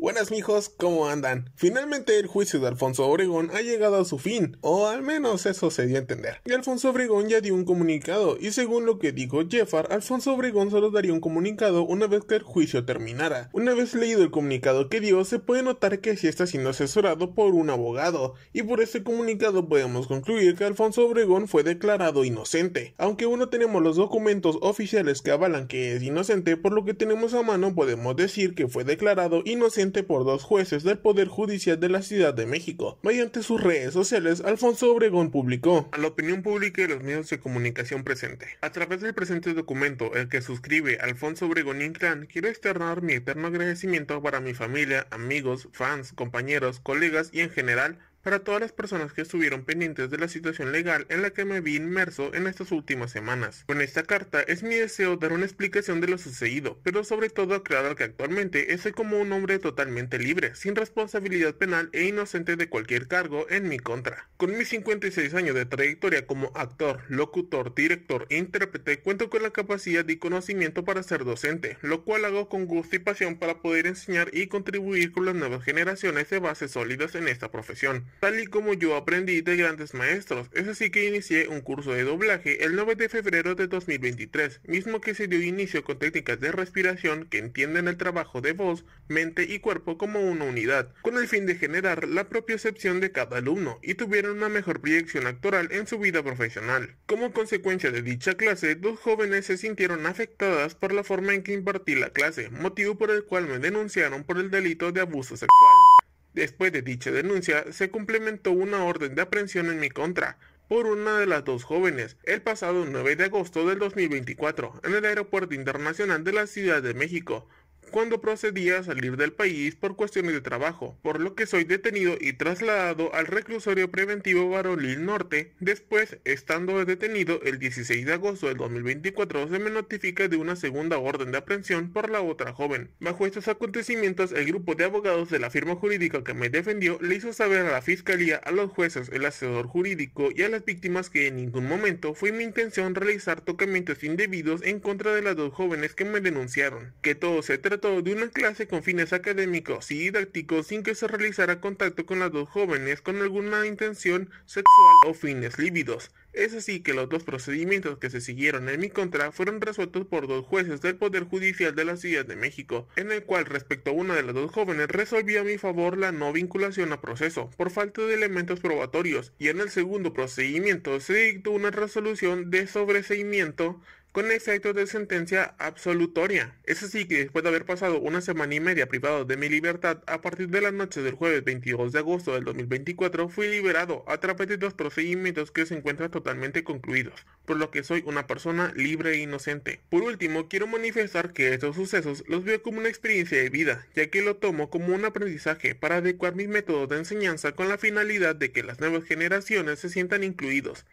Buenas mijos, ¿cómo andan? Finalmente el juicio de Alfonso Obregón ha llegado a su fin, o al menos eso se dio a entender. Y Alfonso Obregón ya dio un comunicado, y según lo que dijo Jeffar, Alfonso Obregón solo daría un comunicado una vez que el juicio terminara. Una vez leído el comunicado que dio, se puede notar que sí está siendo asesorado por un abogado, y por ese comunicado podemos concluir que Alfonso Obregón fue declarado inocente. Aunque aún no tenemos los documentos oficiales que avalan que es inocente, por lo que tenemos a mano podemos decir que fue declarado inocente por dos jueces del Poder Judicial de la Ciudad de México. Mediante sus redes sociales, Alfonso Obregón publicó a la opinión pública y los medios de comunicación presente. A través del presente documento, el que suscribe Alfonso Obregón Inclán, quiero externar mi eterno agradecimiento para mi familia, amigos, fans, compañeros, colegas y en general para todas las personas que estuvieron pendientes de la situación legal en la que me vi inmerso en estas últimas semanas. Con esta carta es mi deseo dar una explicación de lo sucedido, pero sobre todo aclarar que actualmente estoy como un hombre totalmente libre, sin responsabilidad penal e inocente de cualquier cargo en mi contra. Con mis 56 años de trayectoria como actor, locutor, director e intérprete, cuento con la capacidad y conocimiento para ser docente, lo cual hago con gusto y pasión para poder enseñar y contribuir con las nuevas generaciones de bases sólidas en esta profesión tal y como yo aprendí de grandes maestros. Es así que inicié un curso de doblaje el 9 de febrero de 2023, mismo que se dio inicio con técnicas de respiración que entienden el trabajo de voz, mente y cuerpo como una unidad, con el fin de generar la propiocepción de cada alumno y tuvieron una mejor proyección actoral en su vida profesional. Como consecuencia de dicha clase, dos jóvenes se sintieron afectadas por la forma en que impartí la clase, motivo por el cual me denunciaron por el delito de abuso sexual. Después de dicha denuncia, se complementó una orden de aprehensión en mi contra por una de las dos jóvenes el pasado 9 de agosto del 2024 en el Aeropuerto Internacional de la Ciudad de México, cuando procedía a salir del país por cuestiones de trabajo, por lo que soy detenido y trasladado al reclusorio preventivo Barolil Norte. Después, estando detenido el 16 de agosto del 2024, se me notifica de una segunda orden de aprehensión por la otra joven. Bajo estos acontecimientos, el grupo de abogados de la firma jurídica que me defendió le hizo saber a la fiscalía, a los jueces, el asesor jurídico y a las víctimas que en ningún momento fue mi intención realizar tocamientos indebidos en contra de las dos jóvenes que me denunciaron, que todo se trata de una clase con fines académicos y didácticos sin que se realizara contacto con las dos jóvenes con alguna intención sexual o fines lívidos. Es así que los dos procedimientos que se siguieron en mi contra fueron resueltos por dos jueces del Poder Judicial de la Ciudad de México, en el cual respecto a una de las dos jóvenes resolvió a mi favor la no vinculación a proceso por falta de elementos probatorios y en el segundo procedimiento se dictó una resolución de sobreseimiento con acto de sentencia absolutoria. Es así que después de haber pasado una semana y media privado de mi libertad, a partir de la noche del jueves 22 de agosto del 2024 fui liberado a través de dos procedimientos que se encuentran totalmente concluidos, por lo que soy una persona libre e inocente. Por último, quiero manifestar que estos sucesos los veo como una experiencia de vida, ya que lo tomo como un aprendizaje para adecuar mis métodos de enseñanza con la finalidad de que las nuevas generaciones se sientan incluidos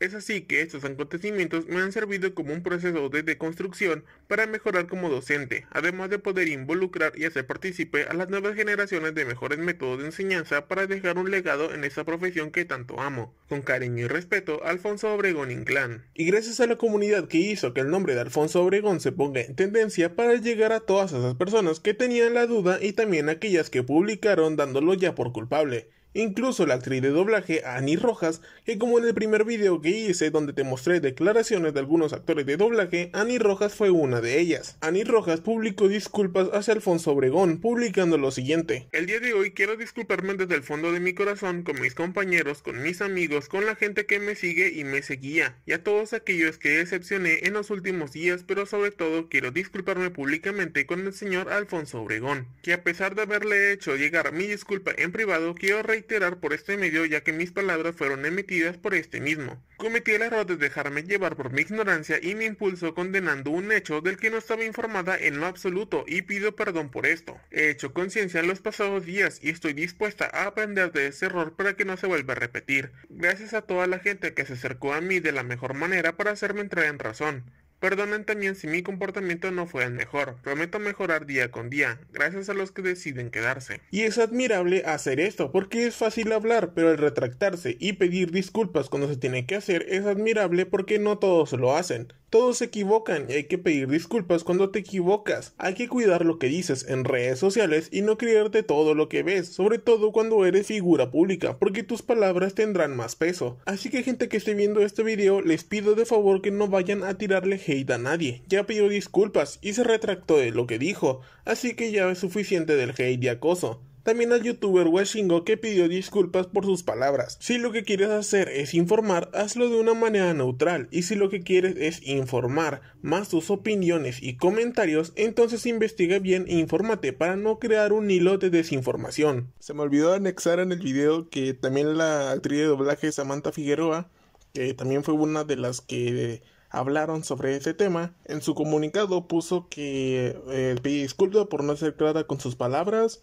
es así que estos acontecimientos me han servido como un proceso de deconstrucción para mejorar como docente, además de poder involucrar y hacer partícipe a las nuevas generaciones de mejores métodos de enseñanza para dejar un legado en esta profesión que tanto amo. Con cariño y respeto, Alfonso Obregón Inclán. Y gracias a la comunidad que hizo que el nombre de Alfonso Obregón se ponga en tendencia para llegar a todas esas personas que tenían la duda y también aquellas que publicaron dándolo ya por culpable. Incluso la actriz de doblaje Annie Rojas, que como en el primer video que hice donde te mostré declaraciones de algunos actores de doblaje, Annie Rojas fue una de ellas. Annie Rojas publicó disculpas hacia Alfonso Obregón, publicando lo siguiente. El día de hoy quiero disculparme desde el fondo de mi corazón con mis compañeros, con mis amigos, con la gente que me sigue y me seguía, y a todos aquellos que decepcioné en los últimos días, pero sobre todo quiero disculparme públicamente con el señor Alfonso Obregón, que a pesar de haberle hecho llegar mi disculpa en privado, quiero iterar por este medio ya que mis palabras fueron emitidas por este mismo. Cometí el error de dejarme llevar por mi ignorancia y mi impulso condenando un hecho del que no estaba informada en lo absoluto y pido perdón por esto. He hecho conciencia en los pasados días y estoy dispuesta a aprender de ese error para que no se vuelva a repetir. Gracias a toda la gente que se acercó a mí de la mejor manera para hacerme entrar en razón. Perdonen también si mi comportamiento no fue el mejor. Prometo mejorar día con día, gracias a los que deciden quedarse. Y es admirable hacer esto, porque es fácil hablar, pero el retractarse y pedir disculpas cuando se tiene que hacer es admirable porque no todos lo hacen. Todos se equivocan y hay que pedir disculpas cuando te equivocas. Hay que cuidar lo que dices en redes sociales y no creerte todo lo que ves, sobre todo cuando eres figura pública, porque tus palabras tendrán más peso. Así que gente que esté viendo este video, les pido de favor que no vayan a tirarle hate a nadie. Ya pidió disculpas y se retractó de lo que dijo, así que ya es suficiente del hate y acoso. También al youtuber Weshingo que pidió disculpas por sus palabras. Si lo que quieres hacer es informar, hazlo de una manera neutral y si lo que quieres es informar más tus opiniones y comentarios, entonces investiga bien e infórmate para no crear un hilo de desinformación. Se me olvidó anexar en el video que también la actriz de doblaje Samantha Figueroa, que también fue una de las que hablaron sobre ese tema. En su comunicado puso que pidió pide eh, disculpas por no ser clara con sus palabras,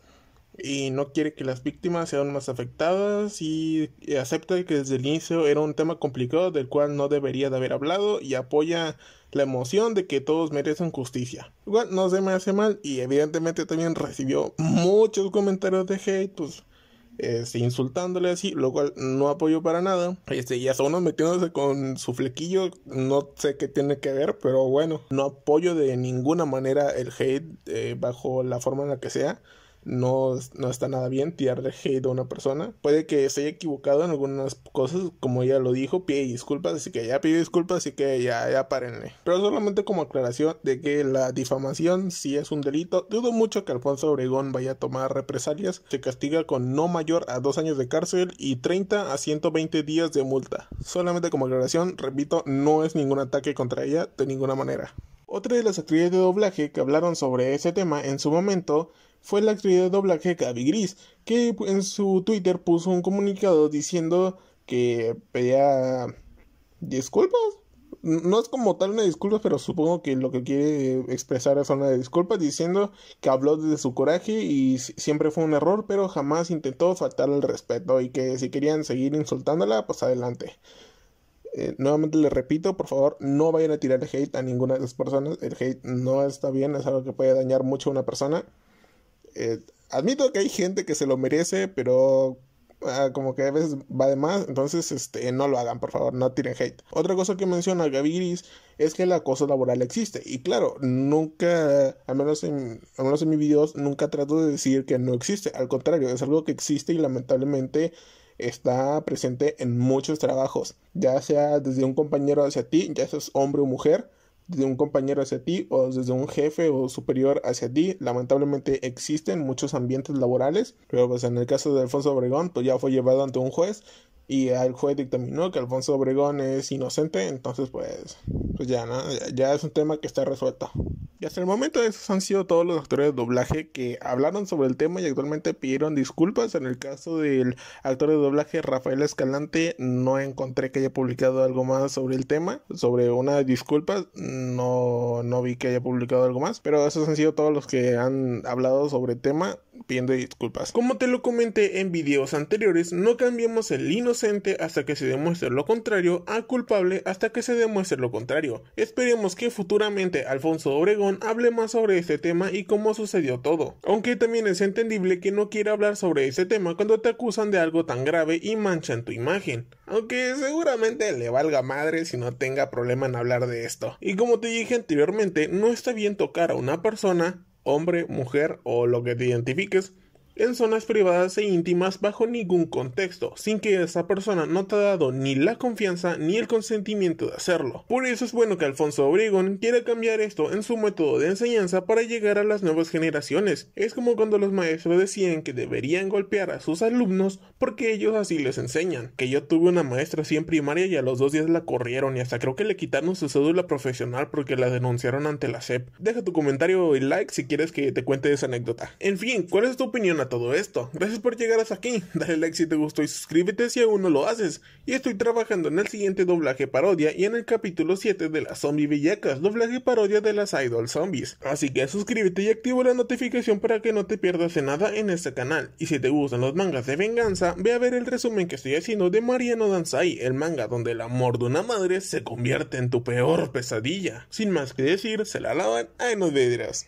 y no quiere que las víctimas sean más afectadas y eh, acepta que desde el inicio era un tema complicado del cual no debería de haber hablado y apoya la emoción de que todos merecen justicia. Igual no se me hace mal y evidentemente también recibió muchos comentarios de hate, pues este, insultándole así, lo cual no apoyo para nada. Este, y hasta uno metiéndose con su flequillo, no sé qué tiene que ver, pero bueno, no apoyo de ninguna manera el hate eh, bajo la forma en la que sea no, no está nada bien tirarle hate a una persona. Puede que se haya equivocado en algunas cosas, como ella lo dijo, pide disculpas, así que ya pide disculpas, así que ya, ya párenle. Pero solamente como aclaración de que la difamación sí es un delito, dudo mucho que Alfonso Obregón vaya a tomar represalias. Se castiga con no mayor a dos años de cárcel y 30 a 120 días de multa. Solamente como aclaración, repito, no es ningún ataque contra ella de ninguna manera. Otra de las actrices de doblaje que hablaron sobre ese tema en su momento fue la actriz de doblaje Gaby Gris, que en su Twitter puso un comunicado diciendo que pedía disculpas. No es como tal una disculpa, pero supongo que lo que quiere expresar es una disculpa, diciendo que habló desde su coraje y siempre fue un error, pero jamás intentó faltar el respeto y que si querían seguir insultándola, pues adelante. Eh, nuevamente le repito, por favor, no vayan a tirar hate a ninguna de las personas. El hate no está bien, es algo que puede dañar mucho a una persona. Eh, admito que hay gente que se lo merece, pero ah, como que a veces va de más, entonces este, no lo hagan, por favor, no tiren hate. Otra cosa que menciona Gaviris es que el acoso laboral existe. Y claro, nunca, al menos en, al menos en mis videos, nunca trato de decir que no existe. Al contrario, es algo que existe y lamentablemente está presente en muchos trabajos, ya sea desde un compañero hacia ti, ya seas hombre o mujer desde un compañero hacia ti o desde un jefe o superior hacia ti. Lamentablemente existen muchos ambientes laborales, pero pues en el caso de Alfonso Obregón, pues ya fue llevado ante un juez y el juez dictaminó que Alfonso Obregón es inocente, entonces pues, pues ya, ya es un tema que está resuelto. Y hasta el momento esos han sido todos los actores de doblaje que hablaron sobre el tema y actualmente pidieron disculpas. En el caso del actor de doblaje Rafael Escalante no encontré que haya publicado algo más sobre el tema, sobre una disculpa, no, no vi que haya publicado algo más. Pero esos han sido todos los que han hablado sobre el tema pidiendo disculpas. Como te lo comenté en videos anteriores, no cambiemos el inocente hasta que se demuestre lo contrario a culpable hasta que se demuestre lo contrario. Esperemos que futuramente Alfonso Obregón hable más sobre este tema y cómo sucedió todo. Aunque también es entendible que no quiera hablar sobre este tema cuando te acusan de algo tan grave y manchan tu imagen. Aunque seguramente le valga madre si no tenga problema en hablar de esto. Y como te dije anteriormente, no está bien tocar a una persona hombre, mujer o lo que te identifiques en zonas privadas e íntimas bajo ningún contexto, sin que esa persona no te ha dado ni la confianza ni el consentimiento de hacerlo. Por eso es bueno que Alfonso Obregón quiera cambiar esto en su método de enseñanza para llegar a las nuevas generaciones. Es como cuando los maestros decían que deberían golpear a sus alumnos porque ellos así les enseñan. Que yo tuve una maestra así en primaria y a los dos días la corrieron y hasta creo que le quitaron su cédula profesional porque la denunciaron ante la SEP. Deja tu comentario y like si quieres que te cuente esa anécdota. En fin, ¿cuál es tu opinión todo esto. Gracias por llegar hasta aquí. Dale like si te gustó y suscríbete si aún no lo haces. Y estoy trabajando en el siguiente doblaje parodia y en el capítulo 7 de las zombie villecas, doblaje parodia de las idol zombies. Así que suscríbete y activa la notificación para que no te pierdas de nada en este canal. Y si te gustan los mangas de venganza, ve a ver el resumen que estoy haciendo de Mariano Danzai, el manga donde el amor de una madre se convierte en tu peor pesadilla. Sin más que decir, se la lavan a nos